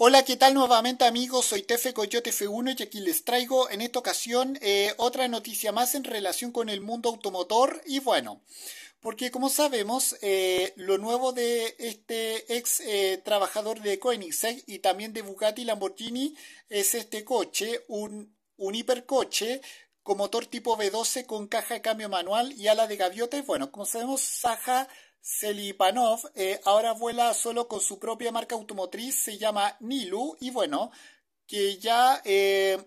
Hola, ¿qué tal nuevamente amigos? Soy Tefe Coyote F1 y aquí les traigo en esta ocasión eh, otra noticia más en relación con el mundo automotor y bueno, porque como sabemos, eh, lo nuevo de este ex eh, trabajador de Koenigsegg y también de Bugatti Lamborghini es este coche, un, un hipercoche con motor tipo V12 con caja de cambio manual y ala de Y Bueno, como sabemos, Saja Selipanov eh, ahora vuela solo con su propia marca automotriz, se llama Nilu, y bueno, que ya, eh,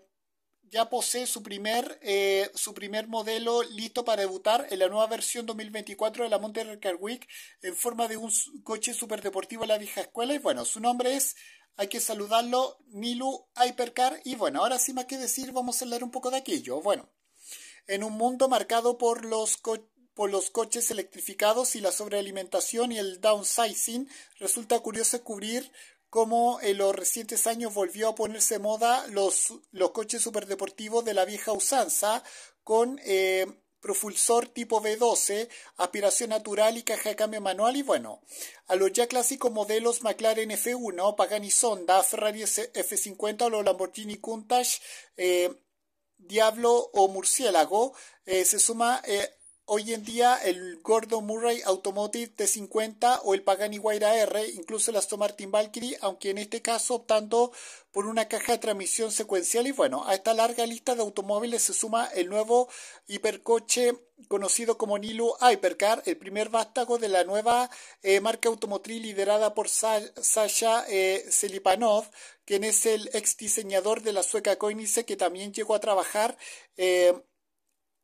ya posee su primer, eh, su primer modelo listo para debutar en la nueva versión 2024 de la Monterrey Car Week en forma de un coche deportivo a la vieja escuela. Y bueno, su nombre es, hay que saludarlo, Nilu Hypercar. Y bueno, ahora sí más que decir, vamos a hablar un poco de aquello. Bueno, en un mundo marcado por los coches los coches electrificados y la sobrealimentación y el downsizing, resulta curioso cubrir cómo en los recientes años volvió a ponerse moda los, los coches superdeportivos de la vieja usanza con eh, propulsor tipo V12, aspiración natural y caja de cambio manual y bueno, a los ya clásicos modelos McLaren F1, Pagani Sonda, Ferrari F50 o los Lamborghini Countach, eh, Diablo o Murciélago, eh, se suma eh, hoy en día el Gordon Murray Automotive T50 o el Pagani Huayra R, incluso el Aston Martin Valkyrie, aunque en este caso optando por una caja de transmisión secuencial. Y bueno, a esta larga lista de automóviles se suma el nuevo hipercoche conocido como Nilo Hypercar, el primer vástago de la nueva eh, marca automotriz liderada por Sasha eh, Selipanov, quien es el ex diseñador de la sueca Koenigsegg, que también llegó a trabajar eh,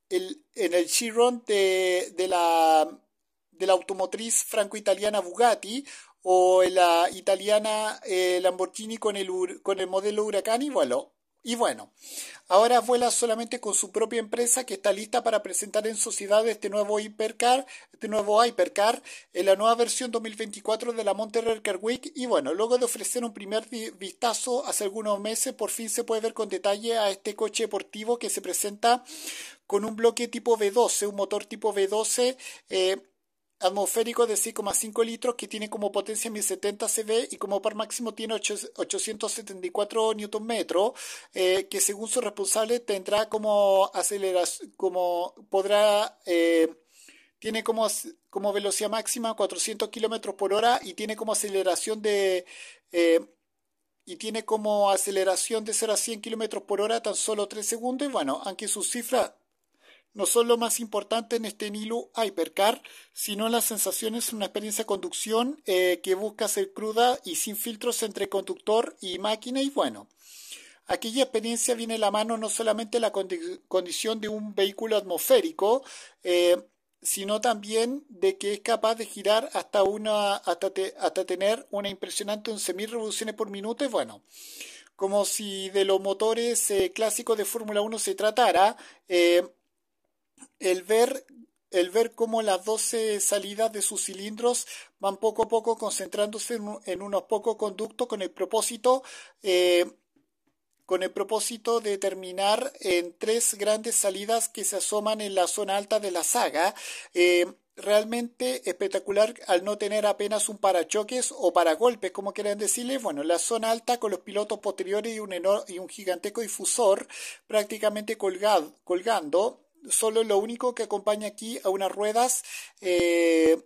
el, en el Chiron de, de, la, de la automotriz franco-italiana Bugatti o en la italiana eh, Lamborghini con el, con el modelo Huracán y y bueno, ahora vuela solamente con su propia empresa que está lista para presentar en sociedad este nuevo Hypercar, este nuevo Hypercar, en la nueva versión 2024 de la Monterrey Car Week. Y bueno, luego de ofrecer un primer vistazo hace algunos meses, por fin se puede ver con detalle a este coche deportivo que se presenta con un bloque tipo V12, un motor tipo V12 atmosférico de 6,5 litros que tiene como potencia 1070 CV y como par máximo tiene 874 Nm, eh, que según su responsable tendrá como aceleración, como podrá, eh, tiene como, como velocidad máxima 400 km por hora y tiene como aceleración de... Eh, y tiene como aceleración de 0 a 100 km por hora tan solo 3 segundos. Y bueno, aunque su cifra no son lo más importante en este Nilo Hypercar, sino las sensaciones en una experiencia de conducción eh, que busca ser cruda y sin filtros entre conductor y máquina y bueno. Aquella experiencia viene a la mano no solamente la condición de un vehículo atmosférico, eh, sino también de que es capaz de girar hasta, una, hasta, tener una impresionante 11.000 revoluciones por minuto. Y bueno, como si de los motores eh, clásicos de Fórmula 1 se tratara, como las 12 salidas de sus cilindros van poco a poco concentrándose en, unos pocos conductos con el propósito eh, con el propósito de terminar en tres grandes salidas que se asoman en la zona alta de la saga. Eh, realmente espectacular al no tener apenas un parachoques o paragolpes, como quieran decirles, Bueno, la zona alta con los pilotos posteriores y un, enorme, y un gigantesco difusor prácticamente colgado, colgando solo lo único que acompaña aquí a unas ruedas eh,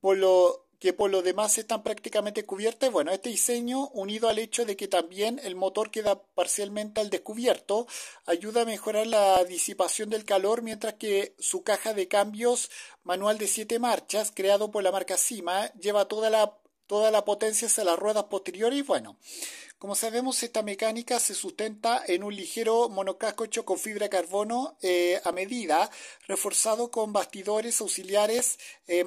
por lo que por lo demás están prácticamente cubiertas. Bueno, este diseño, unido al hecho de que también el motor queda parcialmente al descubierto, ayuda a mejorar la disipación del calor, mientras que su caja de cambios manual de siete marchas, creado por la marca Sima, lleva toda la toda la potencia hacia las ruedas posteriores bueno, como sabemos esta mecánica se sustenta en un ligero monocasco hecho con fibra de carbono eh, a medida, reforzado con bastidores auxiliares eh,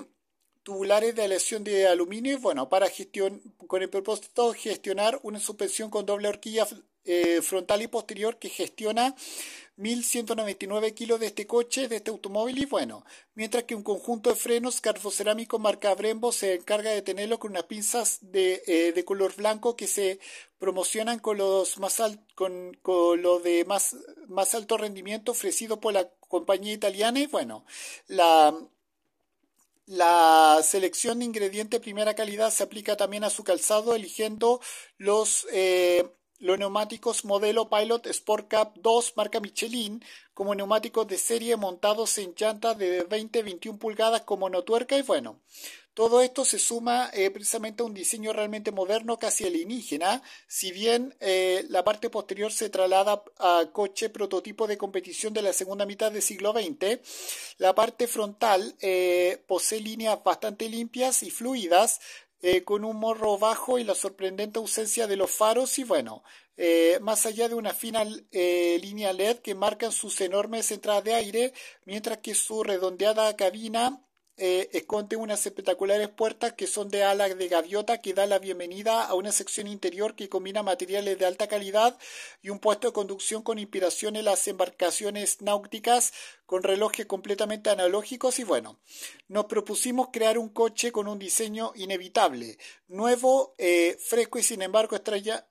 tubulares de aleación de aluminio y bueno, para gestión, con el propósito de gestionar una suspensión con doble horquilla eh, frontal y posterior que gestiona 1.199 kilos de este coche, de este automóvil y bueno, mientras que un conjunto de frenos carbocerámico marca Brembo se encarga de tenerlo con unas pinzas de, eh, color blanco que se promocionan con los más con, lo de más, más alto rendimiento ofrecido por la compañía italiana y bueno, la la selección de ingrediente primera calidad se aplica también a su calzado eligiendo los eh, los neumáticos modelo Pilot Sport Cup 2 marca Michelin como neumáticos de serie montados en llantas de 20-21 pulgadas no tuerca y bueno, todo esto se suma eh, precisamente a un diseño realmente moderno, casi alienígena, si bien eh, la parte posterior se traslada a coche prototipo de competición de la segunda mitad del siglo XX, la parte frontal eh, posee líneas bastante limpias y fluidas, eh, con un morro bajo y la sorprendente ausencia de los faros y bueno, eh, más allá de una fina eh, línea LED que marcan sus enormes entradas de aire, mientras que su redondeada cabina eh, esconde unas espectaculares puertas que son de alas de gaviota que da la bienvenida a una sección interior que combina materiales de alta calidad y un puesto de conducción con inspiración en las embarcaciones náuticas con relojes completamente analógicos y bueno, nos propusimos crear un coche con un diseño inevitable, nuevo, eh, fresco y sin embargo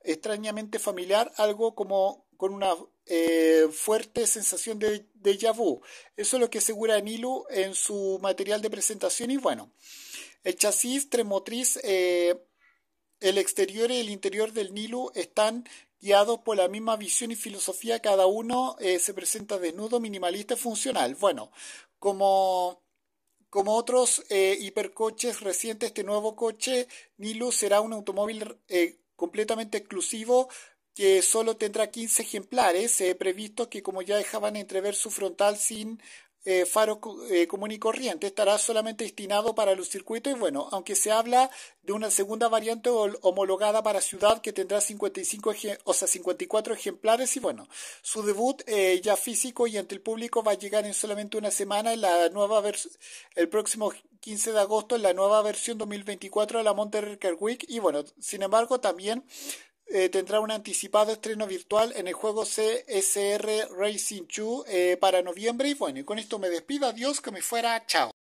extrañamente familiar, algo como con una eh, fuerte sensación de, déjà vu. Eso es lo que asegura NILU en su material de presentación y bueno, el chasis tremotriz, eh, el exterior y el interior del NILU están guiados por la misma visión y filosofía, cada uno eh, se presenta desnudo, minimalista y funcional. Bueno, como como otros hipercoches recientes, este nuevo coche NILU será un automóvil completamente exclusivo que solo tendrá 15 ejemplares eh, previsto que, como ya dejaban entrever su frontal sin eh, faro eh, común y corriente, estará solamente destinado para los circuitos y bueno, aunque se habla de una segunda variante homologada para ciudad que tendrá 55 o sea, 54 ejemplares y bueno, su debut eh, ya físico y ante el público va a llegar en solamente una semana en la nueva el próximo 15 de agosto en la nueva versión 2024 de la Monterrey Car Week y bueno, sin embargo también eh, tendrá un anticipado estreno virtual en el juego CSR Racing 2 eh, para noviembre. Y bueno, y con esto me despido. Adiós, que me fuera. Chao.